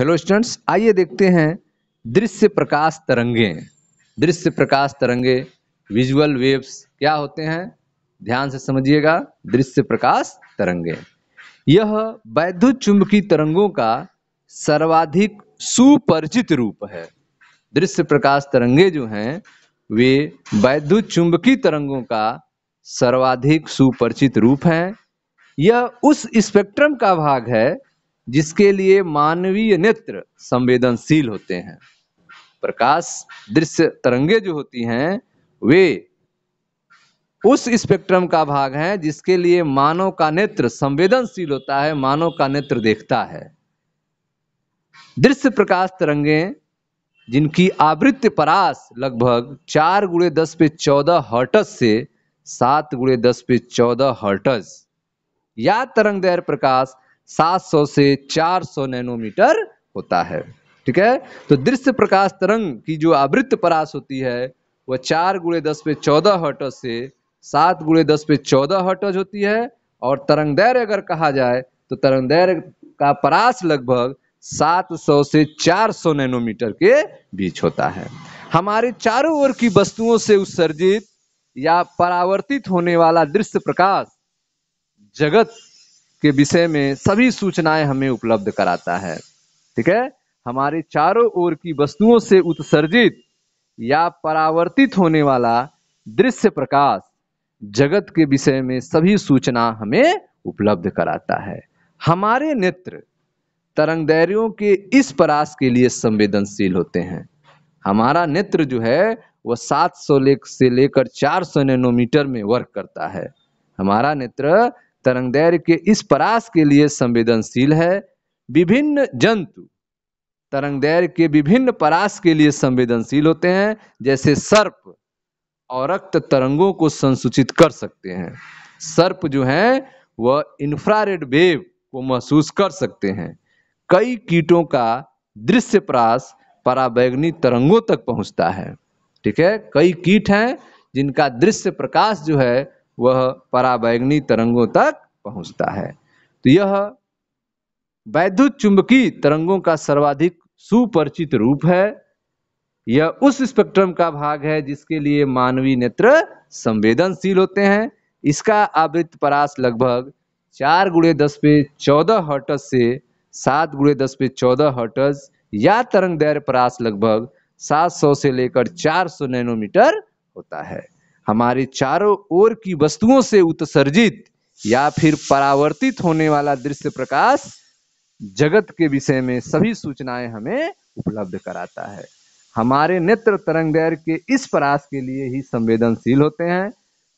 hello students आइए देखते हैं दृश्य प्रकाश तरंगे दृश्य प्रकाश तरंगे विजुअल वेव्स क्या होते हैं ध्यान से समझिएगा दृश्य प्रकाश तरंगे यह वैद्युत चुंबकीय तरंगों का सर्वाधिक सुपरिचित रूप है दृश्य प्रकाश तरंगे जो हैं वे वैद्युत चुंबकीय तरंगों का सर्वाधिक सुपरिचित रूप हैं यह उस स्पेक्ट्रम का भाग है जिसके लिए मानवीय नेत्र संवेदनशील होते हैं प्रकाश दृश्य तरंगे जो होती हैं वे उस स्पेक्ट्रम का भाग है जिसके लिए मानव का नेत्र संवेदनशील होता है मानव का नेत्र देखता है दृश्य प्रकाश तरंगे जिनकी आवृत्ति परास लगभग चार गुड़े दस पे चौदह हर्टस से सात गुड़े दस पे चौदह हर्टस या तरंग दैर प्रकाश 700 से 400 नैनोमीटर होता है ठीक है तो दृश्य प्रकाश तरंग की जो आवृत्त परास होती है वह चार गुड़े दस पे चौदह हटज से सात गुड़े दस पे चौदह हटज होती है और तरंग दैर्य अगर कहा जाए तो तरंग दैर्य का परास लगभग 700 से 400 नैनोमीटर के बीच होता है हमारे चारों ओर की वस्तुओं से उत्सर्जित या परावर्तित होने वाला दृश्य प्रकाश जगत के विषय में सभी सूचनाएं हमें उपलब्ध कराता है ठीक है हमारे चारों ओर की वस्तुओं से उत्सर्जित या परावर्तित होने वाला दृश्य प्रकाश जगत के विषय में सभी सूचना हमें उपलब्ध कराता है हमारे नेत्र दैर्यों के इस परास के लिए संवेदनशील होते हैं हमारा नेत्र जो है वह 700 ले, से लेकर 400 नैनोमीटर में वर्क करता है हमारा नेत्र तरंगदैर्य के इस परास के लिए संवेदनशील है विभिन्न जंतु तरंगदैर्य के विभिन्न परास के लिए संवेदनशील होते हैं जैसे सर्प और रक्त तरंगों को संसूचित कर सकते हैं सर्प जो है वह इंफ्रारेड वेव को महसूस कर सकते हैं कई कीटों का दृश्य प्रास पराबैगनी तरंगों तक पहुंचता है ठीक है कई कीट हैं जिनका दृश्य प्रकाश जो है वह पराबैंगनी तरंगों तक पहुंचता है तो यह वैद्युत चुंबकीय तरंगों का सर्वाधिक सुपरिचित रूप है यह उस स्पेक्ट्रम का भाग है जिसके लिए मानवीय नेत्र संवेदनशील होते हैं इसका आवृत्त परास लगभग चार गुड़े दस पे चौदह हर्टज से सात गुड़े दस पे चौदह हर्टज या तरंग दैर्य परास लगभग 700 से लेकर 400 नैनोमीटर होता है हमारे चारों ओर की वस्तुओं से उत्सर्जित या फिर परावर्तित होने वाला दृश्य प्रकाश जगत के विषय में सभी सूचनाएं हमें उपलब्ध कराता है हमारे नेत्र तरंग दैर के इस परास के लिए ही संवेदनशील होते हैं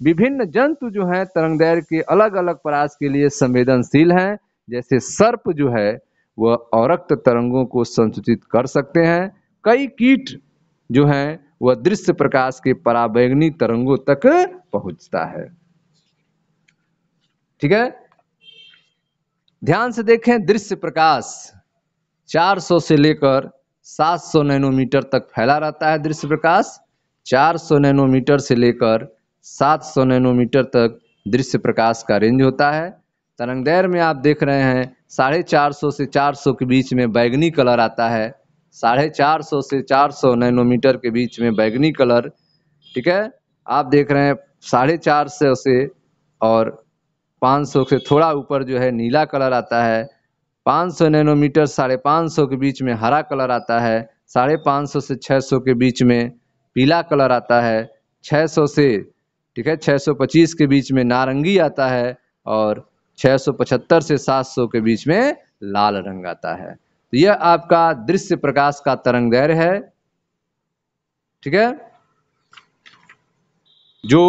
विभिन्न जंतु जो हैं तरंग दैर के अलग अलग परास के लिए संवेदनशील हैं जैसे सर्प जो है वह औरक्त तरंगों को संसूचित कर सकते हैं कई कीट जो हैं वह दृश्य प्रकाश के पराबैंगनी तरंगों तक पहुंचता है ठीक है ध्यान से देखें दृश्य प्रकाश 400 से लेकर 700 नैनोमीटर तक फैला रहता है दृश्य प्रकाश 400 नैनोमीटर से लेकर 700 नैनोमीटर तक दृश्य प्रकाश का रेंज होता है तरंगदैर में आप देख रहे हैं साढ़े चार सौ से 400 के बीच में बैगनी कलर आता है साढ़े चार सौ से चार सौ नैनोमीटर के बीच में बैगनी कलर ठीक है आप देख रहे हैं साढ़े चार सौ से और पाँच सौ से थोड़ा ऊपर जो है नीला कलर आता है पाँच सौ नैनोमीटर साढ़े पाँच सौ के बीच में हरा कलर आता है साढ़े पाँच सौ से छः सौ के बीच में पीला कलर आता है छः सौ से ठीक है छः सौ पच्चीस के बीच में नारंगी आता है और छः सौ पचहत्तर से सात सौ के बीच में लाल रंग आता है तो यह आपका दृश्य प्रकाश का तरंग दैर्य है ठीक है जो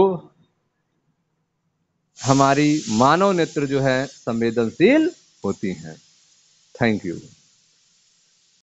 हमारी मानव नेत्र जो है संवेदनशील होती हैं थैंक यू